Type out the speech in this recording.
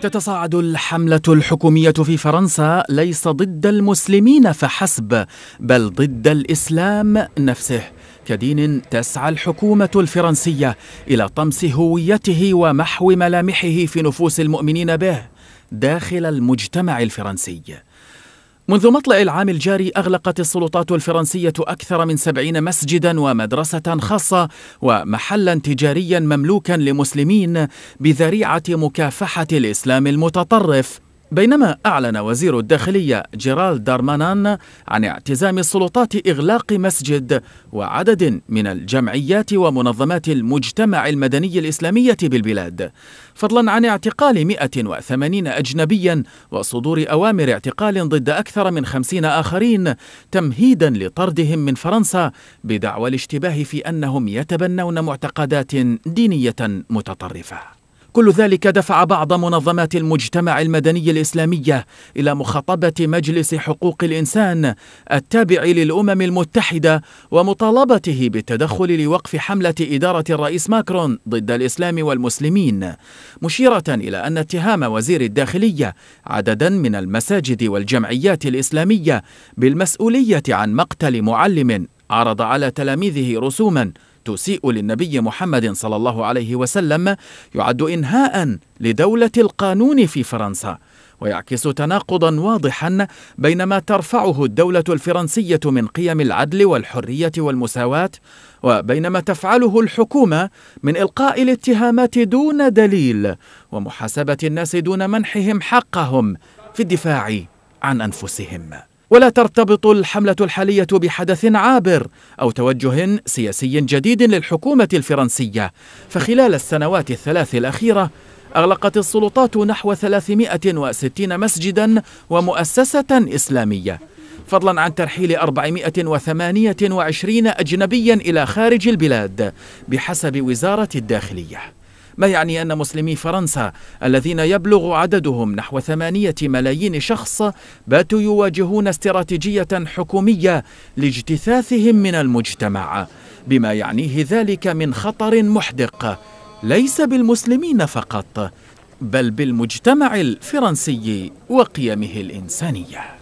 تتصاعد الحملة الحكومية في فرنسا ليس ضد المسلمين فحسب بل ضد الإسلام نفسه كدين تسعى الحكومة الفرنسية إلى طمس هويته ومحو ملامحه في نفوس المؤمنين به داخل المجتمع الفرنسي منذ مطلع العام الجاري أغلقت السلطات الفرنسية أكثر من سبعين مسجدا ومدرسة خاصة ومحلا تجاريا مملوكا لمسلمين بذريعة مكافحة الإسلام المتطرف بينما أعلن وزير الداخلية جيرال دارمانان عن اعتزام السلطات إغلاق مسجد وعدد من الجمعيات ومنظمات المجتمع المدني الإسلامية بالبلاد فضلا عن اعتقال 180 أجنبيا وصدور أوامر اعتقال ضد أكثر من 50 آخرين تمهيدا لطردهم من فرنسا بدعوى الاشتباه في أنهم يتبنون معتقدات دينية متطرفة كل ذلك دفع بعض منظمات المجتمع المدني الإسلامية إلى مخاطبة مجلس حقوق الإنسان التابع للأمم المتحدة ومطالبته بالتدخل لوقف حملة إدارة الرئيس ماكرون ضد الإسلام والمسلمين مشيرة إلى أن اتهام وزير الداخلية عددا من المساجد والجمعيات الإسلامية بالمسؤولية عن مقتل معلم عرض على تلاميذه رسوما تسيء للنبي محمد صلى الله عليه وسلم يعد إنهاء لدولة القانون في فرنسا ويعكس تناقضا واضحا بين ما ترفعه الدولة الفرنسية من قيم العدل والحرية والمساواة وبين ما تفعله الحكومة من إلقاء الاتهامات دون دليل ومحاسبة الناس دون منحهم حقهم في الدفاع عن أنفسهم ولا ترتبط الحملة الحالية بحدث عابر أو توجه سياسي جديد للحكومة الفرنسية فخلال السنوات الثلاث الأخيرة أغلقت السلطات نحو 360 مسجدا ومؤسسة إسلامية فضلا عن ترحيل 428 أجنبيا إلى خارج البلاد بحسب وزارة الداخلية ما يعني أن مسلمي فرنسا الذين يبلغ عددهم نحو ثمانية ملايين شخص باتوا يواجهون استراتيجية حكومية لاجتثاثهم من المجتمع بما يعنيه ذلك من خطر محدق ليس بالمسلمين فقط بل بالمجتمع الفرنسي وقيمه الإنسانية